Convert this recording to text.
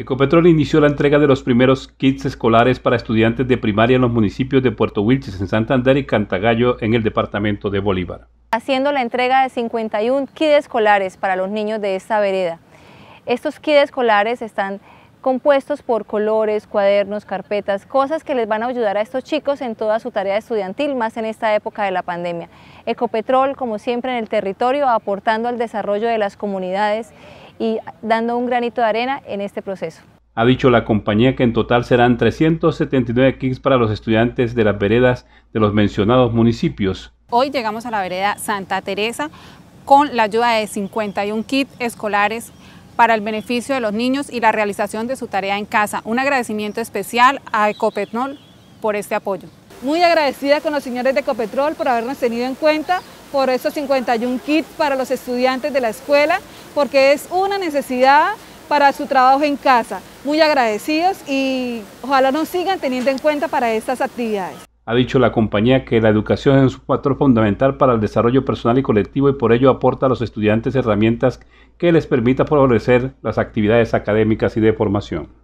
Ecopetrol inició la entrega de los primeros kits escolares para estudiantes de primaria en los municipios de Puerto Wilches, en Santander y Cantagallo, en el departamento de Bolívar. Haciendo la entrega de 51 kits escolares para los niños de esta vereda. Estos kits escolares están compuestos por colores, cuadernos, carpetas, cosas que les van a ayudar a estos chicos en toda su tarea estudiantil, más en esta época de la pandemia. Ecopetrol, como siempre en el territorio, aportando al desarrollo de las comunidades y dando un granito de arena en este proceso. Ha dicho la compañía que en total serán 379 kits para los estudiantes de las veredas de los mencionados municipios. Hoy llegamos a la vereda Santa Teresa con la ayuda de 51 kits escolares para el beneficio de los niños y la realización de su tarea en casa. Un agradecimiento especial a Ecopetrol por este apoyo. Muy agradecida con los señores de Ecopetrol por habernos tenido en cuenta por esos 51 kits para los estudiantes de la escuela, porque es una necesidad para su trabajo en casa. Muy agradecidos y ojalá nos sigan teniendo en cuenta para estas actividades. Ha dicho la compañía que la educación es un factor fundamental para el desarrollo personal y colectivo y por ello aporta a los estudiantes herramientas que les permita favorecer las actividades académicas y de formación.